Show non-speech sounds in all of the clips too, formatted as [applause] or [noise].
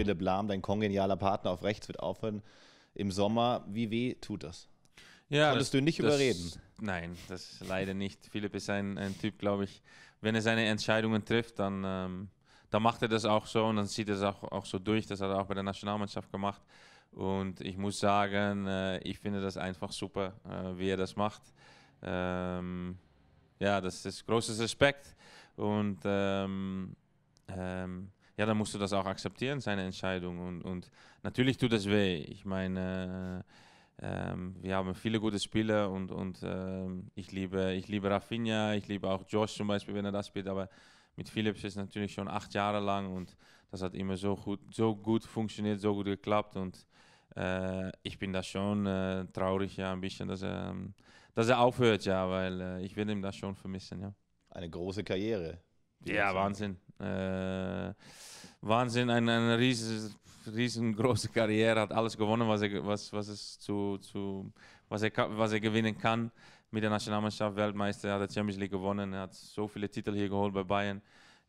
Philipp Lahm, dein kongenialer Partner auf rechts, wird aufhören im Sommer. Wie weh tut das? Ja, Konntest das, du nicht das, überreden? Nein, das leider nicht. Philipp ist ein, ein Typ, glaube ich, wenn er seine Entscheidungen trifft, dann, ähm, dann macht er das auch so und dann zieht er es auch, auch so durch. Das hat er auch bei der Nationalmannschaft gemacht. Und ich muss sagen, äh, ich finde das einfach super, äh, wie er das macht. Ähm, ja, das ist großes Respekt. Und ähm, ähm, ja, dann musst du das auch akzeptieren, seine Entscheidung. Und, und natürlich tut das weh. Ich meine, ähm, wir haben viele gute Spieler und, und ähm, ich, liebe, ich liebe Rafinha, ich liebe auch Josh zum Beispiel, wenn er das spielt, aber mit Philips ist natürlich schon acht Jahre lang und das hat immer so gut, so gut funktioniert, so gut geklappt und äh, ich bin da schon äh, traurig, ja, ein bisschen, dass er, dass er aufhört, ja, weil äh, ich will ihm das schon vermissen, ja. Eine große Karriere. Ja, Wahnsinn, äh, Wahnsinn, eine, eine riesen, riesengroße Karriere, hat alles gewonnen, was er, was, was, es zu, zu, was er, was er gewinnen kann mit der Nationalmannschaft, Weltmeister, hat die Champions League gewonnen, er hat so viele Titel hier geholt bei Bayern.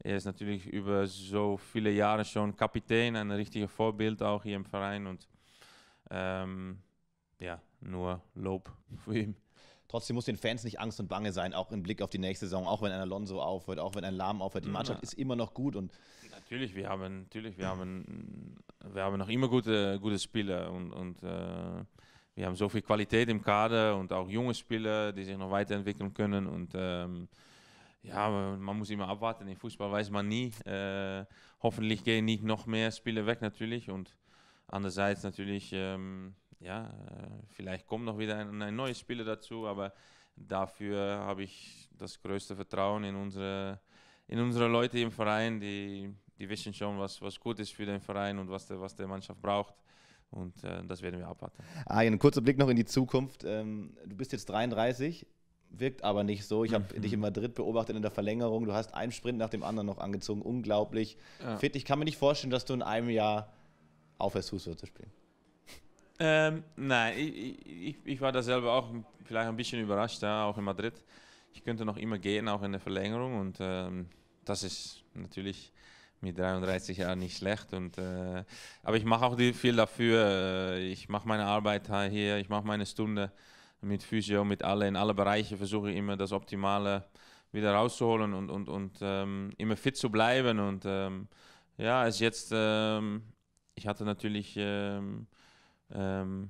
Er ist natürlich über so viele Jahre schon Kapitän, ein richtiges Vorbild auch hier im Verein und ähm, ja, nur Lob für ihn. Trotzdem muss den Fans nicht Angst und Bange sein, auch im Blick auf die nächste Saison, auch wenn ein Alonso aufhört, auch wenn ein Lahm aufhört. Die Mannschaft ja. ist immer noch gut und natürlich, wir haben natürlich, wir haben, wir haben noch immer gute, gute Spieler und, und äh, wir haben so viel Qualität im Kader und auch junge Spieler, die sich noch weiterentwickeln können und ähm, ja, man muss immer abwarten. Im Fußball weiß man nie. Äh, hoffentlich gehen nicht noch mehr Spiele weg natürlich und andererseits natürlich. Ähm, ja, äh, vielleicht kommt noch wieder ein, ein neues Spieler dazu, aber dafür habe ich das größte Vertrauen in unsere, in unsere Leute im Verein, die, die wissen schon, was, was gut ist für den Verein und was der, was der Mannschaft braucht. Und äh, das werden wir abwarten. Arjen, ah, kurzer Blick noch in die Zukunft. Ähm, du bist jetzt 33, wirkt aber nicht so. Ich habe mhm. dich in Madrid beobachtet in der Verlängerung. Du hast einen Sprint nach dem anderen noch angezogen. Unglaublich ja. fit. Ich kann mir nicht vorstellen, dass du in einem Jahr aufhörst, Fußball zu spielen. Ähm, nein, ich, ich, ich, war da selber auch vielleicht ein bisschen überrascht, ja, auch in Madrid. Ich könnte noch immer gehen, auch in der Verlängerung. Und ähm, das ist natürlich mit 33 Jahren nicht schlecht. Und, äh, aber ich mache auch viel dafür. Äh, ich mache meine Arbeit hier, ich mache meine Stunde mit Physio, mit alle, in alle Bereiche versuche ich immer das Optimale wieder rauszuholen und, und, und ähm, immer fit zu bleiben. Und ähm, ja, es jetzt, ähm, ich hatte natürlich ähm, ähm,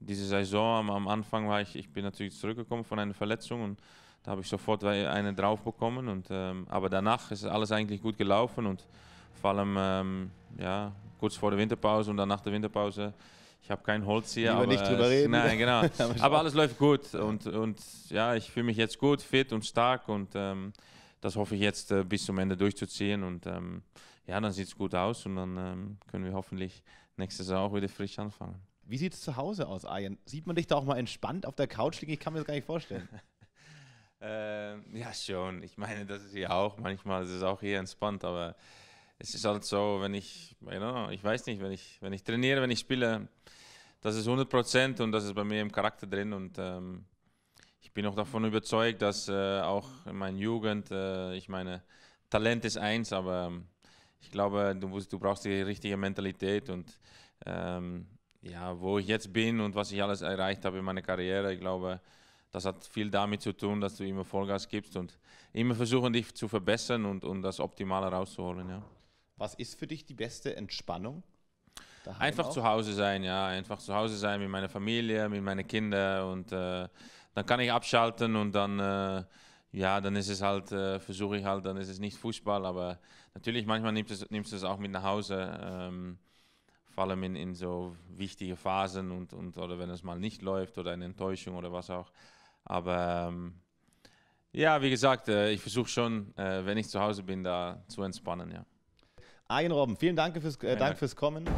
diese Saison am, am, Anfang war ich, ich bin natürlich zurückgekommen von einer Verletzung und da habe ich sofort eine drauf bekommen. Und, ähm, aber danach ist alles eigentlich gut gelaufen und vor allem ähm, ja, kurz vor der Winterpause und dann nach der Winterpause. Ich habe kein Holz hier. aber nicht drüber reden. Nein, genau. [laughs] aber alles läuft gut und, und ja, ich fühle mich jetzt gut, fit und stark und ähm, das hoffe ich jetzt äh, bis zum Ende durchzuziehen und ähm, ja, dann sieht es gut aus und dann ähm, können wir hoffentlich nächstes Jahr auch wieder frisch anfangen. Wie sieht es zu Hause aus, Arjen? Sieht man dich da auch mal entspannt auf der Couch liegen? Ich kann mir das gar nicht vorstellen. [laughs] ähm, ja, schon. Ich meine, das ist hier auch manchmal, es ist auch hier entspannt, aber es ist halt so, wenn ich, know, ich weiß nicht, wenn ich, wenn ich trainiere, wenn ich spiele, das ist 100 Prozent und das ist bei mir im Charakter drin und ähm, ich bin auch davon überzeugt, dass äh, auch in meiner Jugend, äh, ich meine, Talent ist eins, aber ähm, ich glaube, du, du brauchst die richtige Mentalität und ähm, ja, wo ich jetzt bin und was ich alles erreicht habe in meiner Karriere, ich glaube, das hat viel damit zu tun, dass du immer Vollgas gibst und immer versuchen, dich zu verbessern und, und das Optimale rauszuholen. Ja. Was ist für dich die beste Entspannung? Daheim einfach auch? zu Hause sein, ja, einfach zu Hause sein mit meiner Familie, mit meinen Kindern und äh, dann kann ich abschalten und dann, äh, ja, dann ist es halt, äh, versuche ich halt, dann ist es nicht Fußball, aber natürlich manchmal nimmst du, nimmst du es auch mit nach Hause. Ähm, vor allem in, in so wichtige Phasen und, und oder wenn es mal nicht läuft oder eine Enttäuschung oder was auch. Aber ähm, ja, wie gesagt, äh, ich versuche schon, äh, wenn ich zu Hause bin, da zu entspannen, ja. Arjen vielen Dank fürs, äh, Dank fürs Kommen.